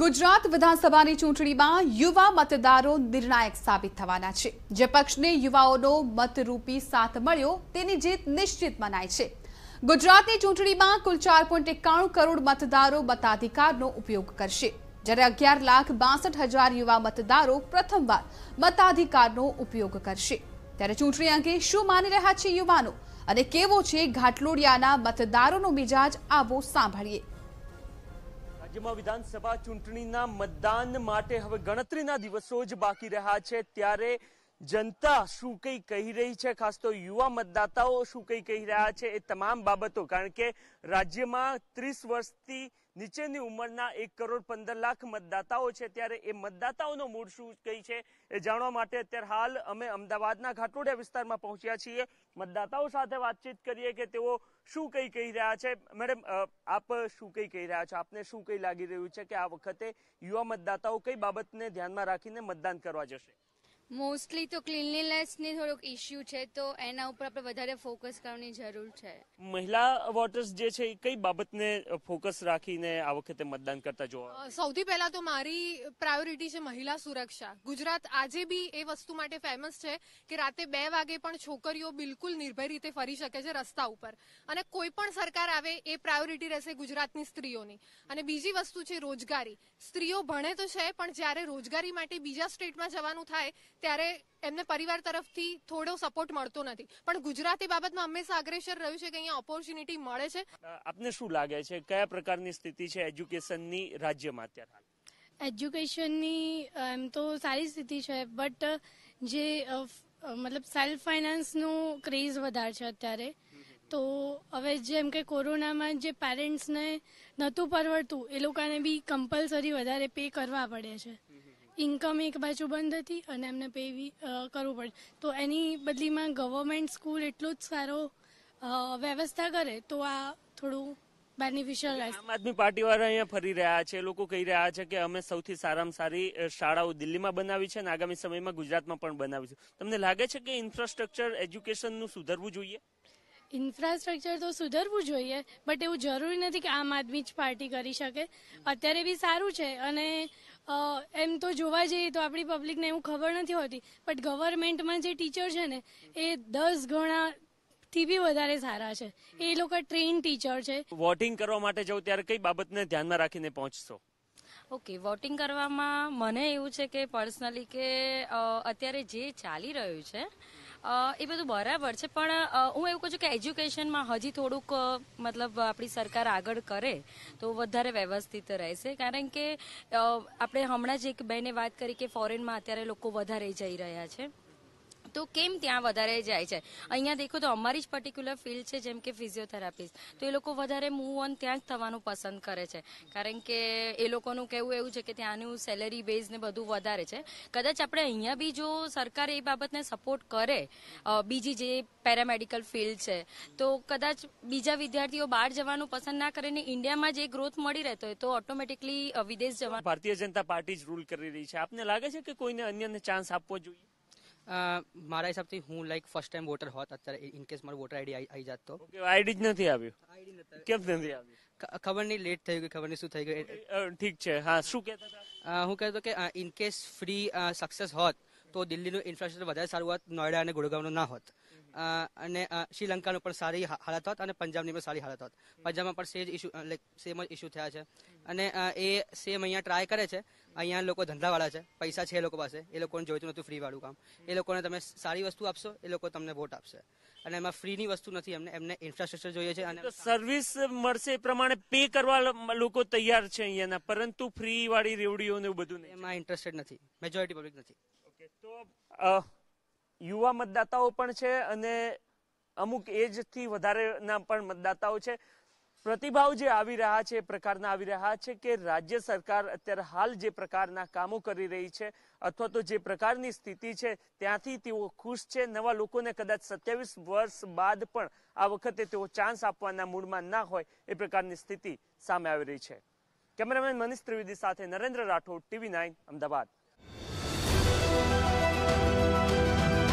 ગુજરાત વિધાનસભાની ચૂંટણીમાં યુવા મતદારો નિર્ણાયક સાબિત થવાના છે જે પક્ષને યુવાઓનો મતરૂપી સાથ મળ્યો તેની જીત નિશ્ચિત મનાય છે ગુજરાતની ચૂંટણીમાં કુલ ચાર પોઈન્ટ કરોડ મતદારો મતાધિકારનો ઉપયોગ કરશે જ્યારે અગિયાર લાખ બાસઠ હજાર યુવા મતદારો પ્રથમવાર મતાધિકારનો ઉપયોગ કરશે ત્યારે ચૂંટણી અંગે શું માની રહ્યા છે યુવાનો અને કેવો છે ઘાટલોડિયાના મતદારોનો મિજાજ આવો સાંભળીએ જેમાં વિધાનસભા ચૂંટણીના મતદાન માટે હવે ગણતરીના દિવસો જ બાકી રહ્યા છે ત્યારે જનતા શું કંઈ કહી રહી છે ખાસ તો યુવા મતદાતાઓ શું કંઈ કહી રહ્યા છે એ તમામ બાબતો કારણ કે રાજ્યમાં ત્રીસ વર્ષથી નીચેની ઉંમરના એક કરોડ પંદર લાખ મતદાતાઓ છે ત્યારે એ મતદાતાઓનો મૂળ શું કઈ છે એ જાણવા માટે અત્યારે હાલ અમે અમદાવાદના ઘાટોડિયા વિસ્તારમાં પહોંચ્યા છીએ મતદાતાઓ સાથે વાતચીત કરીએ કે તેઓ શું કઈ કહી રહ્યા છે મેડમ આપ શું કઈ કહી રહ્યા છો આપને શું કઈ લાગી રહ્યું છે કે આ વખતે યુવા મતદાતાઓ કઈ બાબતને ધ્યાનમાં રાખીને મતદાન કરવા જશે મોસ્ટલી તો ક્લિનલીનેસની થોડોક ઇશ્યુ છે તો એના ઉપર આપણે વધારે ફોકસ કરવાની જરૂર છે મહિલા વોટર્સ જે છે એ કઈ બાબતને ફોકસ રાખીને આ વખતે મતદાન કરતા જોવા સૌથી પહેલા તો મારી પ્રાયોરિટી છે મહિલા સુરક્ષા ગુજરાત આજે બી એ વસ્તુ માટે ફેમસ છે કે રાતે બે વાગે પણ છોકરીઓ બિલકુલ નિર્ભય રીતે ફરી શકે છે રસ્તા ઉપર અને કોઈ પણ સરકાર આવે એ પ્રાયોરિટી રહેશે ગુજરાતની સ્ત્રીઓની અને બીજી વસ્તુ છે રોજગારી સ્ત્રીઓ ભણે તો છે પણ જ્યારે રોજગારી માટે બીજા સ્ટેટમાં જવાનું થાય ત્યારે એમને પરિવાર તરફથી થોડો સપોર્ટ મળતો નથી પણ ગુજરાતી બાબતમાં હંમેશા અગ્રેસર રહ્યું છે કે અહીંયા ઓપોર્ચ્યુનિટી મળે છે આપને શું લાગે છે કયા પ્રકારની સ્થિતિ છે એજ્યુકેશનની રાજ્યમાં અત્યારે એજ્યુકેશનની એમ તો સારી સ્થિતિ છે બટ જે મતલબ સેલ્ફ ફાઇનાન્સનો ક્રેઝ વધારે છે અત્યારે તો હવે જેમ કે કોરોનામાં જે પેરેન્ટ્સને નહોતું પરવડતું એ લોકોને બી કમ્પલસરી વધારે પે કરવા પડે છે ઇન્કમ એક બાજુ બંધ હતી અને એમને પે કરવું પડે તો એની બદલીમાં ગવર્મેન્ટ સ્કૂલ એટલું જ સારો વ્યવસ્થા કરે તો આ થોડું બેનિફિશિયલ રહેશે આમ આદમી પાર્ટી વાળા અહીંયા ફરી રહ્યા છે લોકો કહી રહ્યા છે કે અમે સૌથી સારામાં સારી શાળાઓ દિલ્હીમાં બનાવી છે અને આગામી સમયમાં ગુજરાતમાં પણ બનાવીશું તમને લાગે છે કે ઇન્ફ્રાસ્ટ્રક્ચર એજ્યુકેશનનું સુધરવું જોઈએ ઇન્ફ્રાસ્ટ્રક્ચર તો સુધરવું જોઈએ બટ એવું જરૂરી નથી કે આમ આદમી જ પાર્ટી કરી શકે અત્યારે બી સારું છે અને એમ તો જોવા જઈએ તો આપણી પબ્લિકને એવું ખબર નથી હોતી બટ ગવર્મેન્ટમાં જે ટીચર છે ને એ દસ ગણા થી બી વધારે સારા છે એ લોકો ટ્રેન ટીચર છે વોટિંગ કરવા માટે જાઉં ત્યારે કઈ બાબતને ધ્યાનમાં રાખીને પહોંચશો ઓકે વોટિંગ કરવામાં મને એવું છે કે પર્સનલી કે અત્યારે જે ચાલી રહ્યું છે એ બધું બરાબર છે પણ હું એવું કહું છું કે એજ્યુકેશનમાં હજી થોડુંક મતલબ આપણી સરકાર આગળ કરે તો વધારે વ્યવસ્થિત રહેશે કારણ કે આપણે હમણાં જ એક બેને વાત કરી કે ફોરેનમાં અત્યારે લોકો વધારે જઈ રહ્યા છે તો કેમ ત્યાં વધારે જાય છે અહીંયા દેખો તો અમારી જ પર્ટિક્યુલર ફિલ્ડ છે જેમ કે ફિઝિયોથેરાપિસ્ટ તો એ લોકો વધારે મૂવ ઓન ત્યાં જ થવાનું પસંદ કરે છે કારણ કે એ લોકોનું કહેવું એવું છે કે ત્યાંનું સેલરી બેઝ ને બધું વધારે છે કદાચ આપણે અહીંયા બી જો સરકાર એ બાબતને સપોર્ટ કરે બીજી જે પેરામેડિકલ ફિલ્ડ છે તો કદાચ બીજા વિદ્યાર્થીઓ બહાર જવાનું પસંદ ના કરીને ઇન્ડિયામાં જે ગ્રોથ મળી રહેતો હોય તો ઓટોમેટિકલી વિદેશ જવા ભારતીય જનતા પાર્ટી જ રૂલ કરી રહી છે આપને લાગે છે કે કોઈને અન્યને ચાન્સ આપવો જોઈએ મારા હિસાબથી હું લાઈક ફર્સ્ટ ટાઈમ વોટર હોત અત્યારે ઇન કેસ મારો વોટર આઈડી આવી જાત તો આઈડી જ નથી આવ્યું કેમ નથી આવ્યું ખબર નહીં લેટ થઈ ગયું ખબર નહીં શું થઈ ગયું ઠીક છે હા શું કહેતા હું કહેતો કે ઇન કેસ ફ્રી સક્સેસ હોત તો દિલ્હીનું ઇન્ફ્રાસ્ટ્રક્ચર વધારે સારું હોત નોઈડા અને ગુડગાંવનું ના હોત અને શ્રીલંકાનો પણ સારી હાલત હોત અને પંજાબની પણ સારી હાલત હોત પંજાબમાં પણ સેજ ઇસ્યુ લાઈક સેમ જ ઇસ્યુ થયા છે અને એ સેમ અહીંયા ટ્રાય કરે છે અહીંયા લોકો ધંધાવાળા છે પૈસા છે એ લોકો પાસે એ લોકોને જોઈતું નહોતું ફ્રી વાળું કામ એ લોકોને તમે સારી વસ્તુ આપશો એ લોકો તમને વોટ આપશે અને એમાં ફ્રીની વસ્તુ નથી એમને એમને ઇન્ફ્રાસ્ટ્રક્ચર જોઈએ છે અને સર્વિસ મળશે એ પ્રમાણે પે કરવા લોકો તૈયાર છે અહીંયાના પરંતુ ફ્રીવાળી રેવડીઓને એવું બધું એમાં ઇન્ટરેસ્ટેડ નથી મેજોરિટી પબ્લિક નથી ઓકે તો યુવા મતદાતાઓ પણ છે અને અમુક એજથી વધારેના પણ મતદાતાઓ છે પ્રતિભાવ જે આવી રહ્યા છે એ પ્રકારના આવી રહ્યા છે કે રાજ્ય સરકાર અત્યારે હાલ જે પ્રકારના કામો કરી રહી છે અથવા તો જે પ્રકારની સ્થિતિ છે ત્યાંથી તેઓ ખુશ છે નવા લોકોને કદાચ સત્યાવીસ વર્ષ બાદ પણ આ વખતે તેઓ ચાન્સ આપવાના મૂડમાં ના હોય એ પ્રકારની સ્થિતિ સામે આવી રહી છે કેમેરામેન મનીષ ત્રિવેદી સાથે નરેન્દ્ર રાઠોડ ટીવી નાઇન અમદાવાદ